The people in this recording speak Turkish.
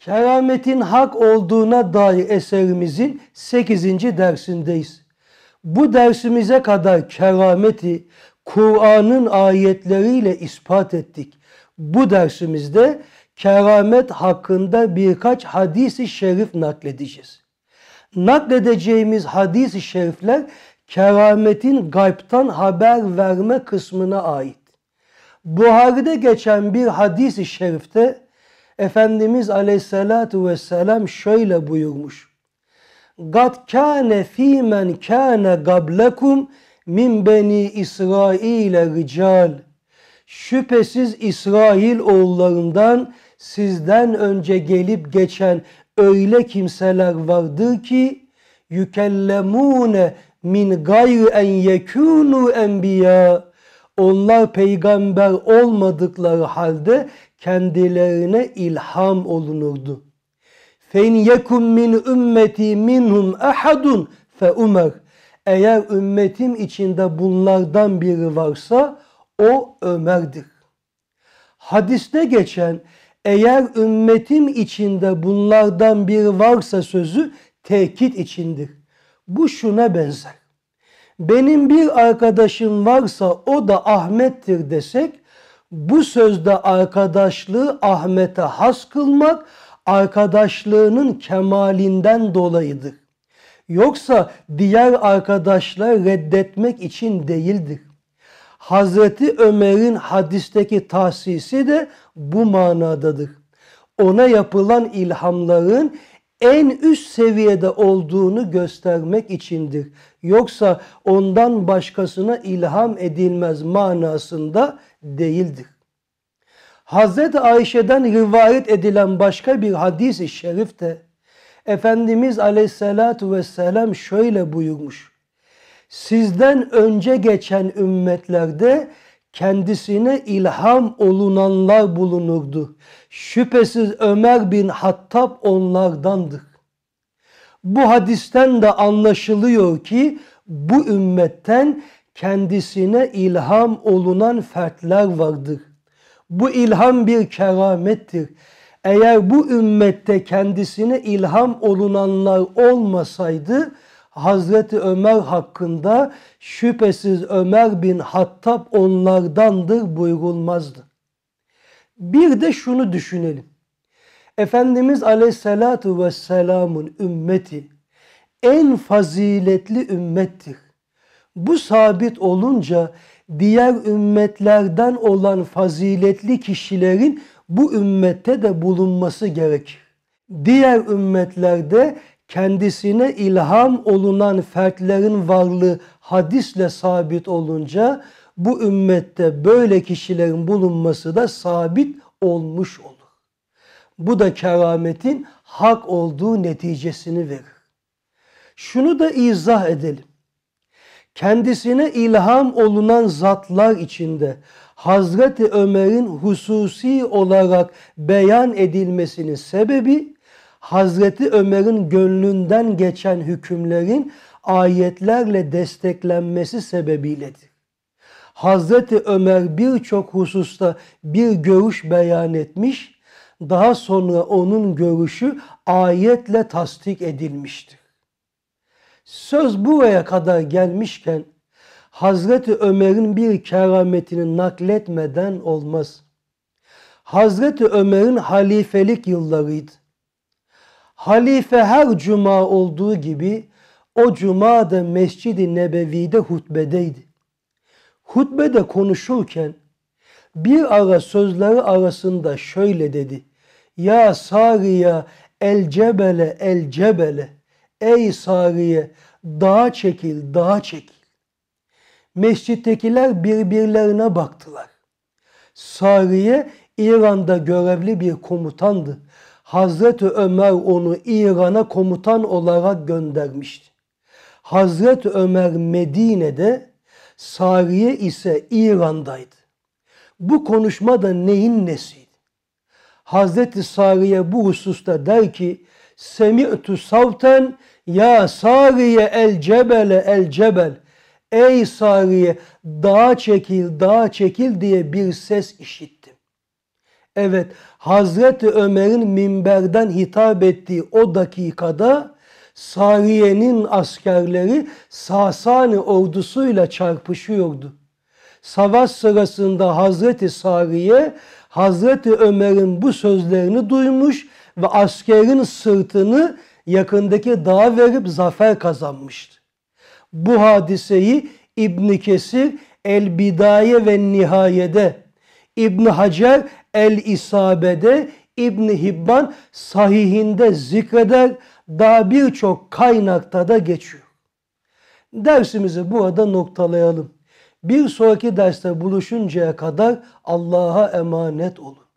kerametin hak olduğuna dair eserimizin 8. dersindeyiz. Bu dersimize kadar kerameti Kur'an'ın ayetleriyle ispat ettik. Bu dersimizde keramet hakkında birkaç hadisi şerif nakledeceğiz. Nakledeceğimiz hadisi şerifler kerametin gaybtan haber verme kısmına ait. Buhari'de geçen bir hadisi şerifte Efendimiz aleyhissalatu vesselam şöyle buyurmuş. Gad kâne fîmen kâne gablekum min beni İsrail'e rical. Şüphesiz İsrail oğullarından sizden önce gelip geçen öyle kimseler vardı ki yükellemune min gayr en Yekûnu enbiya. Onlar peygamber olmadıkları halde kendilerine ilham olunurdu. Fen yekum min ümmeti minhum ahadun fe umer. Eğer ümmetim içinde bunlardan biri varsa o Ömer'dir. Hadiste geçen eğer ümmetim içinde bunlardan biri varsa sözü tekit içindir. Bu şuna benzer. Benim bir arkadaşım varsa o da Ahmet'tir desek bu sözde arkadaşlığı Ahmet'e has kılmak arkadaşlığının kemalinden dolayıdır. Yoksa diğer arkadaşları reddetmek için değildir. Hazreti Ömer'in hadisteki tahsisi de bu manadadır. Ona yapılan ilhamların en üst seviyede olduğunu göstermek içindir. Yoksa ondan başkasına ilham edilmez manasında değildir. Hz. Ayşe'den rivayet edilen başka bir hadis-i şerifte Efendimiz aleyhissalatu vesselam şöyle buyurmuş. Sizden önce geçen ümmetlerde kendisine ilham olunanlar bulunurdu. Şüphesiz Ömer bin Hattab onlardandır. Bu hadisten de anlaşılıyor ki bu ümmetten kendisine ilham olunan fertler vardır. Bu ilham bir keramettir. Eğer bu ümmette kendisine ilham olunanlar olmasaydı Hazreti Ömer hakkında şüphesiz Ömer bin Hattab onlardandır buyurulmazdı. Bir de şunu düşünelim. Efendimiz Aleyhisselatü vesselamın ümmeti en faziletli ümmettir bu sabit olunca diğer ümmetlerden olan faziletli kişilerin bu ümmette de bulunması gerekir. Diğer ümmetlerde kendisine ilham olunan fertlerin varlığı hadisle sabit olunca bu ümmette böyle kişilerin bulunması da sabit olmuş olur. Bu da kerametin hak olduğu neticesini verir. Şunu da izah edelim kendisine ilham olunan zatlar içinde Hazreti Ömer'in hususi olarak beyan edilmesinin sebebi Hazreti Ömer'in gönlünden geçen hükümlerin ayetlerle desteklenmesi sebebiyledir. Hazreti Ömer birçok hususta bir görüş beyan etmiş, daha sonra onun görüşü ayetle tasdik edilmiştir. Söz buraya kadar gelmişken Hazreti Ömer'in bir kerametini nakletmeden olmaz. Hazreti Ömer'in halifelik yıllarıydı. Halife her cuma olduğu gibi o cuma da Mescid-i Nebevi'de hutbedeydi. Hutbede konuşurken bir ara sözleri arasında şöyle dedi. Ya Sariya el cebele el cebele Ey Sariye dağa çekil, dağa çekil. Mescittekiler birbirlerine baktılar. Sariye İran'da görevli bir komutandı. Hazreti Ömer onu İran'a komutan olarak göndermişti. Hazreti Ömer Medine'de, Sariye ise İran'daydı. Bu konuşma da neyin nesiydi? Hazreti Sariye bu hususta der ki, Semi'tu savten ya sariye el cebele el cebel. Ey sariye dağa çekil dağa çekil diye bir ses işittim. Evet Hazreti Ömer'in minberden hitap ettiği o dakikada Sariye'nin askerleri Sasani ordusuyla çarpışıyordu. Savaş sırasında Hazreti Sariye Hazreti Ömer'in bu sözlerini duymuş ve ve askerin sırtını yakındaki dağa verip zafer kazanmıştı. Bu hadiseyi İbn Kesir El Bidaye ve Nihayede, İbn Hacer El İsabede, İbn Hibban sahihinde zikreder, daha birçok kaynakta da geçiyor. Dersimizi burada noktalayalım. Bir sonraki derste buluşuncaya kadar Allah'a emanet olun.